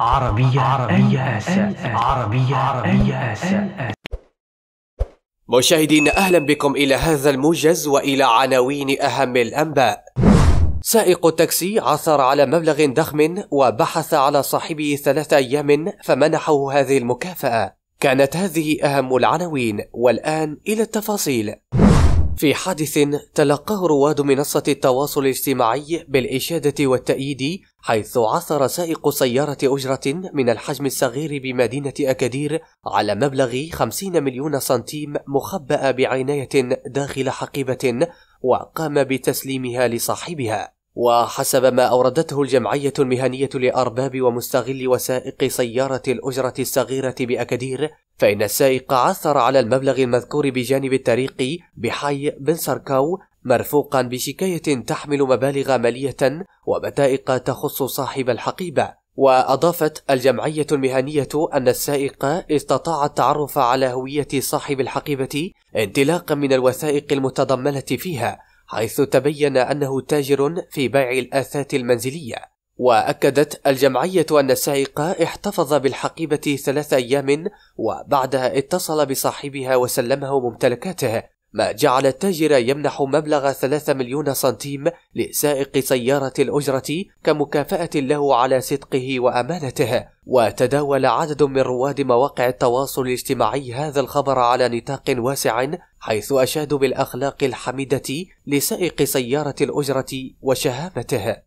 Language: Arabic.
عربية عربية آسف عربية عربية آسف مشاهدين أهلا بكم إلى هذا الموجز وإلى عناوين أهم الأنباء سائق التاكسي عثر على مبلغ ضخم وبحث على صاحبه ثلاثة أيام فمنحه هذه المكافأة كانت هذه أهم العناوين والآن إلى التفاصيل في حادث تلقاه رواد منصة التواصل الاجتماعي بالإشادة والتأييد حيث عثر سائق سيارة أجرة من الحجم الصغير بمدينة أكادير على مبلغ 50 مليون سنتيم مخبأ بعناية داخل حقيبة وقام بتسليمها لصاحبها وحسب ما أوردته الجمعية المهنية لأرباب ومستغل وسائق سيارة الأجرة الصغيرة بأكادير فإن السائق عثر على المبلغ المذكور بجانب الطريق بحي بن سركاو مرفوقا بشكاية تحمل مبالغ مالية وبدائق تخص صاحب الحقيبة وأضافت الجمعية المهنية أن السائق استطاع التعرف على هوية صاحب الحقيبة انطلاقا من الوثائق المتضمنة فيها حيث تبين أنه تاجر في بيع الآثاث المنزلية وأكدت الجمعية أن السائق احتفظ بالحقيبة ثلاث أيام وبعدها اتصل بصاحبها وسلمه ممتلكاته ما جعل التاجر يمنح مبلغ ثلاثة مليون سنتيم لسائق سيارة الأجرة كمكافأة له على صدقه وأمانته وتداول عدد من رواد مواقع التواصل الاجتماعي هذا الخبر على نطاق واسع حيث أشادوا بالأخلاق الحميدة لسائق سيارة الأجرة وشهامته